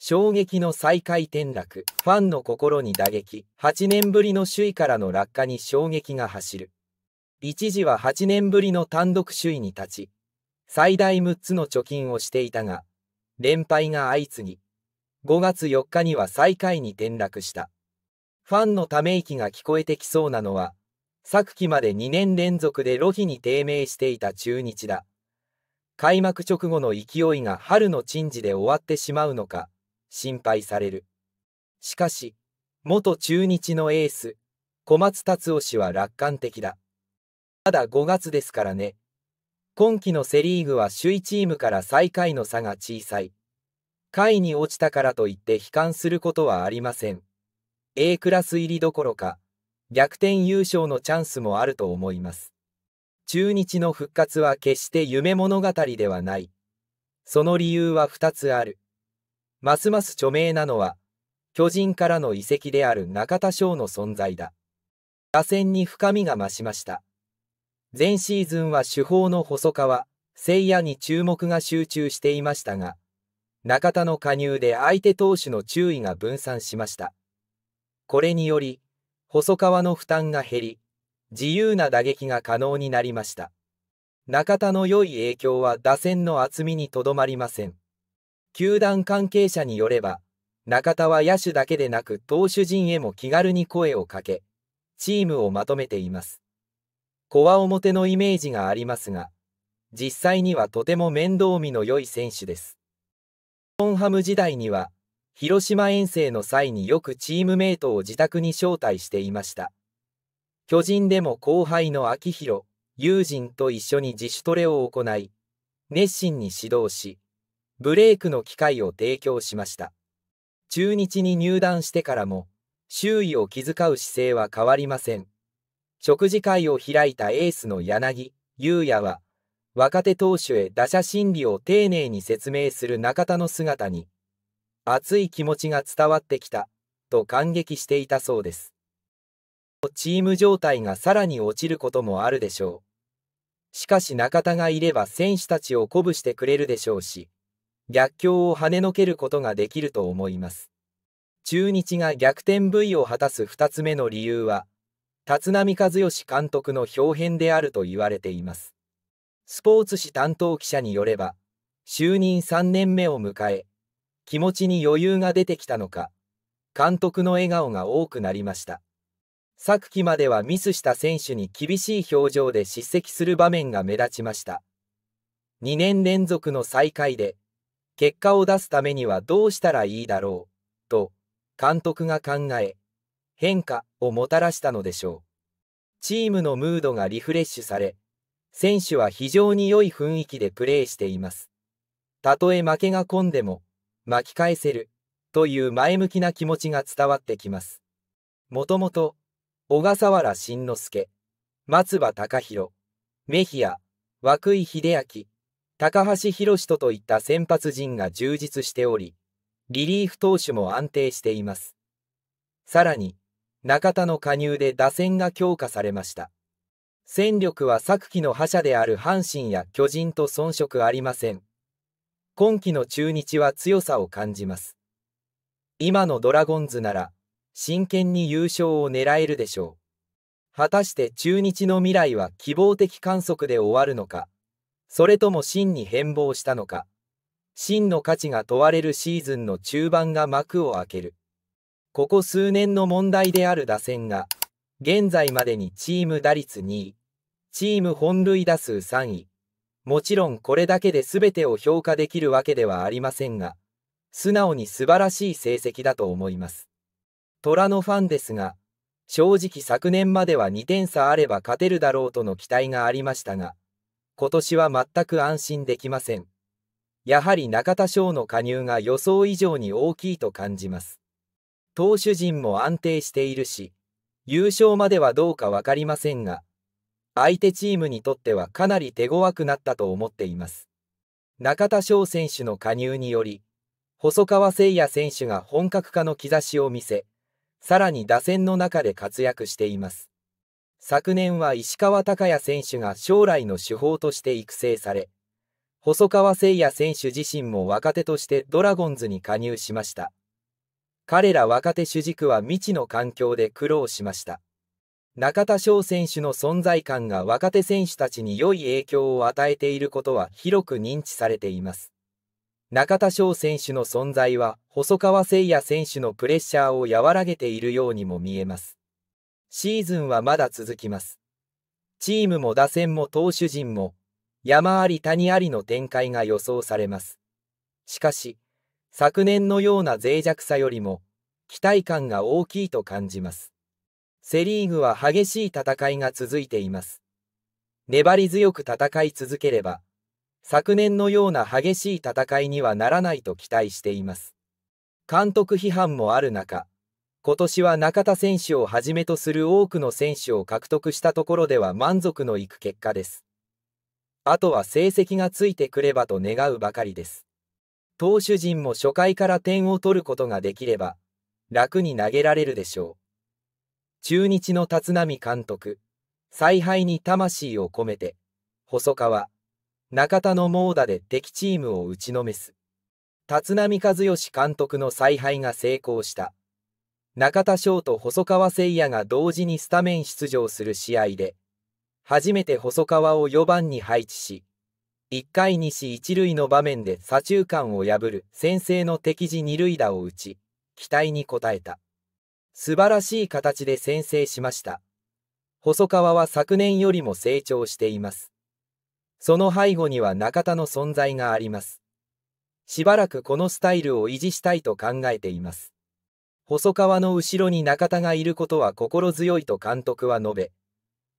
衝撃の最下位転落。ファンの心に打撃。8年ぶりの首位からの落下に衝撃が走る。一時は8年ぶりの単独首位に立ち、最大6つの貯金をしていたが、連敗が相次ぎ、5月4日には最下位に転落した。ファンのため息が聞こえてきそうなのは、昨季まで2年連続でロヒに低迷していた中日だ。開幕直後の勢いが春の珍事で終わってしまうのか。心配される。しかし、元中日のエース、小松達夫氏は楽観的だ。まだ5月ですからね。今季のセ・リーグは首位チームから最下位の差が小さい。下位に落ちたからといって悲観することはありません。A クラス入りどころか、逆転優勝のチャンスもあると思います。中日の復活は決して夢物語ではない。その理由は2つある。ますます著名なのは、巨人からの移籍である中田翔の存在だ。打線に深みが増しました。前シーズンは主砲の細川、聖夜に注目が集中していましたが、中田の加入で相手投手の注意が分散しました。これにより、細川の負担が減り、自由な打撃が可能になりました。中田の良い影響は打線の厚みにとどまりません。球団関係者によれば、中田は野手だけでなく投手陣へも気軽に声をかけ、チームをまとめています。コア表のイメージがありますが、実際にはとても面倒見の良い選手です。日本ハム時代には、広島遠征の際によくチームメイトを自宅に招待していました。巨人でも後輩の秋広、友人と一緒に自主トレを行い、熱心に指導し、ブレイクの機会を提供しました。中日に入団してからも、周囲を気遣う姿勢は変わりません。食事会を開いたエースの柳、優也は、若手投手へ打者心理を丁寧に説明する中田の姿に、熱い気持ちが伝わってきた、と感激していたそうです。チーム状態がさらに落ちることもあるでしょう。しかし中田がいれば選手たちを鼓舞してくれるでしょうし、逆境を跳ねのけることができると思います。中日が逆転部位を果たす2つ目の理由は、立浪和義監督の表変であると言われています。スポーツ紙担当記者によれば、就任3年目を迎え、気持ちに余裕が出てきたのか、監督の笑顔が多くなりました。昨季まではミスした選手に厳しい表情で叱責する場面が目立ちました。2年連続の再下で、結果を出すためにはどうしたらいいだろう、と、監督が考え、変化をもたらしたのでしょう。チームのムードがリフレッシュされ、選手は非常に良い雰囲気でプレーしています。たとえ負けが込んでも、巻き返せる、という前向きな気持ちが伝わってきます。もともと、小笠原慎之介、松葉隆弘、メヒア、涌井秀明、高橋宏斗といった先発陣が充実しており、リリーフ投手も安定しています。さらに、中田の加入で打線が強化されました。戦力は昨季の覇者である阪神や巨人と遜色ありません。今季の中日は強さを感じます。今のドラゴンズなら、真剣に優勝を狙えるでしょう。果たして中日の未来は希望的観測で終わるのか。それとも真に変貌したのか。真の価値が問われるシーズンの中盤が幕を開ける。ここ数年の問題である打線が、現在までにチーム打率2位、チーム本塁打数3位。もちろんこれだけで全てを評価できるわけではありませんが、素直に素晴らしい成績だと思います。虎のファンですが、正直昨年までは2点差あれば勝てるだろうとの期待がありましたが、今年は全く安心できません。やはり中田翔の加入が予想以上に大きいと感じます。投手陣も安定しているし、優勝まではどうか分かりませんが、相手チームにとってはかなり手強くなったと思っています。中田翔選手の加入により、細川誠也選手が本格化の兆しを見せ、さらに打線の中で活躍しています。昨年は石川昂弥選手が将来の主砲として育成され、細川誠也選手自身も若手としてドラゴンズに加入しました。彼ら若手主軸は未知の環境で苦労しました。中田翔選手の存在感が若手選手たちに良い影響を与えていることは広く認知されています。中田翔選手の存在は細川誠也選手のプレッシャーを和らげているようにも見えます。シーズンはまだ続きます。チームも打線も投手陣も、山あり谷ありの展開が予想されます。しかし、昨年のような脆弱さよりも、期待感が大きいと感じます。セリーグは激しい戦いが続いています。粘り強く戦い続ければ、昨年のような激しい戦いにはならないと期待しています。監督批判もある中、今年は中田選手をはじめとする多くの選手を獲得したところでは満足のいく結果です。あとは成績がついてくればと願うばかりです。投手陣も初回から点を取ることができれば、楽に投げられるでしょう。中日の立浪監督、采配に魂を込めて、細川、中田の猛打で敵チームを打ちのめす。立浪和義監督の采配が成功した。中田翔と細川誠也が同時にスタメン出場する試合で、初めて細川を4番に配置し、1回2試1塁の場面で左中間を破る先制の敵地2塁打を打ち、期待に応えた。素晴らしい形で先制しました。細川は昨年よりも成長しています。その背後には中田の存在があります。しばらくこのスタイルを維持したいと考えています。細川の後ろに中田がいることは心強いと監督は述べ、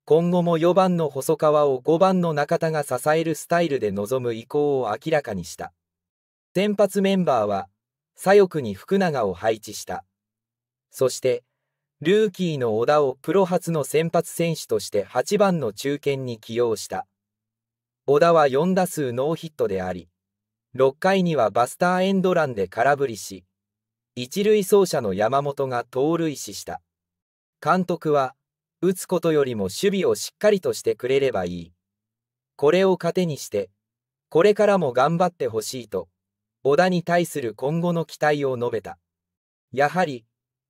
今後も4番の細川を5番の中田が支えるスタイルで臨む意向を明らかにした。先発メンバーは、左翼に福永を配置した。そして、ルーキーの小田をプロ初の先発選手として8番の中堅に起用した。小田は4打数ノーヒットであり、6回にはバスターエンドランで空振りし、一塁走者の山本が盗塁死した。監督は、打つことよりも守備をしっかりとしてくれればいい。これを糧にして、これからも頑張ってほしいと、小田に対する今後の期待を述べた。やはり、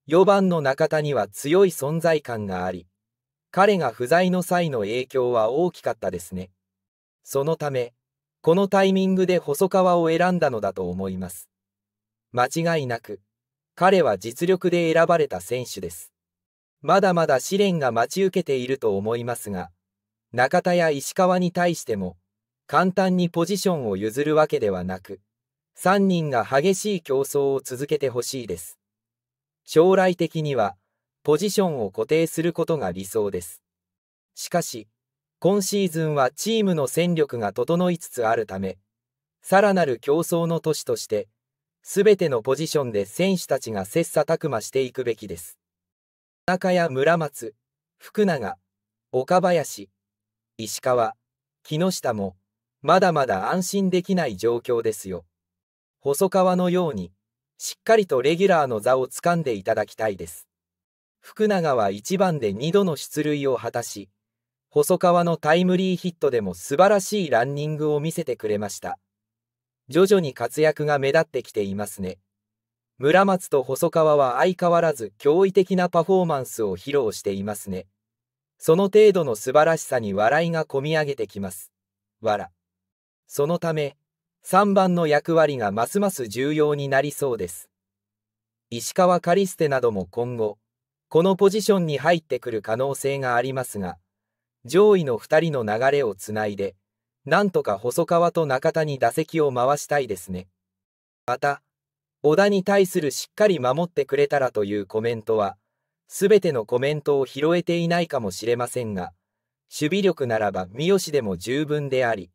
4番の中田には強い存在感があり、彼が不在の際の影響は大きかったですね。そのため、このタイミングで細川を選んだのだと思います。間違いなく、彼は実力で選ばれた選手です。まだまだ試練が待ち受けていると思いますが、中田や石川に対しても、簡単にポジションを譲るわけではなく、3人が激しい競争を続けてほしいです。将来的には、ポジションを固定することが理想です。しかし、今シーズンはチームの戦力が整いつつあるため、さらなる競争の年として、すべてのポジションで選手たちが切磋琢磨していくべきです。田中や村松、福永、岡林、石川、木下も、まだまだ安心できない状況ですよ。細川のように、しっかりとレギュラーの座をつかんでいただきたいです。福永は1番で2度の出塁を果たし、細川のタイムリーヒットでも素晴らしいランニングを見せてくれました。徐々に活躍が目立ってきていますね。村松と細川は相変わらず驚異的なパフォーマンスを披露していますね。その程度の素晴らしさに笑いがこみ上げてきます。笑。そのため、3番の役割がますます重要になりそうです。石川カリステなども今後、このポジションに入ってくる可能性がありますが、上位の2人の流れをつないで、なんとか細川と中田に打席を回したいですね。また、小田に対するしっかり守ってくれたらというコメントは、すべてのコメントを拾えていないかもしれませんが、守備力ならば三好でも十分であり、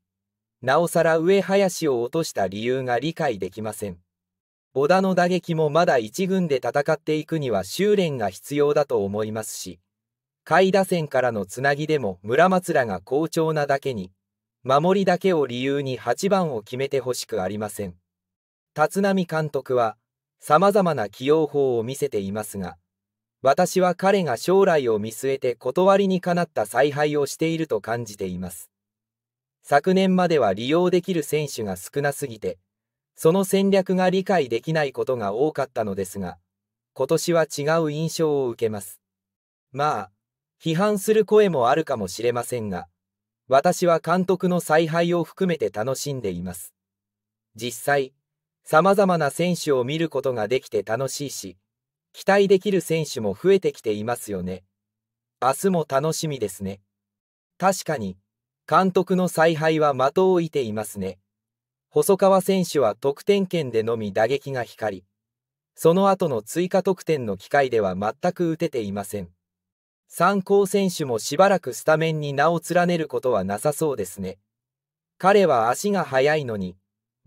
なおさら上林を落とした理由が理解できません。小田の打撃もまだ一軍で戦っていくには修練が必要だと思いますし、下位打線からのつなぎでも村松らが好調なだけに、守りだけを理由に8番を決めてほしくありません。立浪監督は、様々な起用法を見せていますが、私は彼が将来を見据えて断りにかなった采配をしていると感じています。昨年までは利用できる選手が少なすぎて、その戦略が理解できないことが多かったのですが、今年は違う印象を受けます。まあ、批判する声もあるかもしれませんが、私は監督の采配を含めて楽しんでいます。実際、様々な選手を見ることができて楽しいし、期待できる選手も増えてきていますよね。明日も楽しみですね。確かに、監督の采配は的を射ていますね。細川選手は得点圏でのみ打撃が光り、その後の追加得点の機会では全く打てていません。参考選手もしばらくスタメンに名を連ねることはなさそうですね。彼は足が速いのに、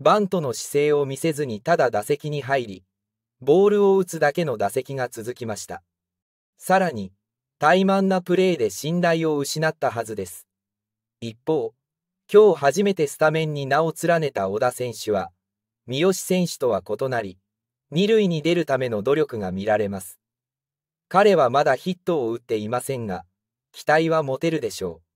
バントの姿勢を見せずにただ打席に入り、ボールを打つだけの打席が続きました。さらに、怠慢なプレーで信頼を失ったはずです。一方、今日初めてスタメンに名を連ねた小田選手は、三好選手とは異なり、二塁に出るための努力が見られます。彼はまだヒットを打っていませんが、期待は持てるでしょう。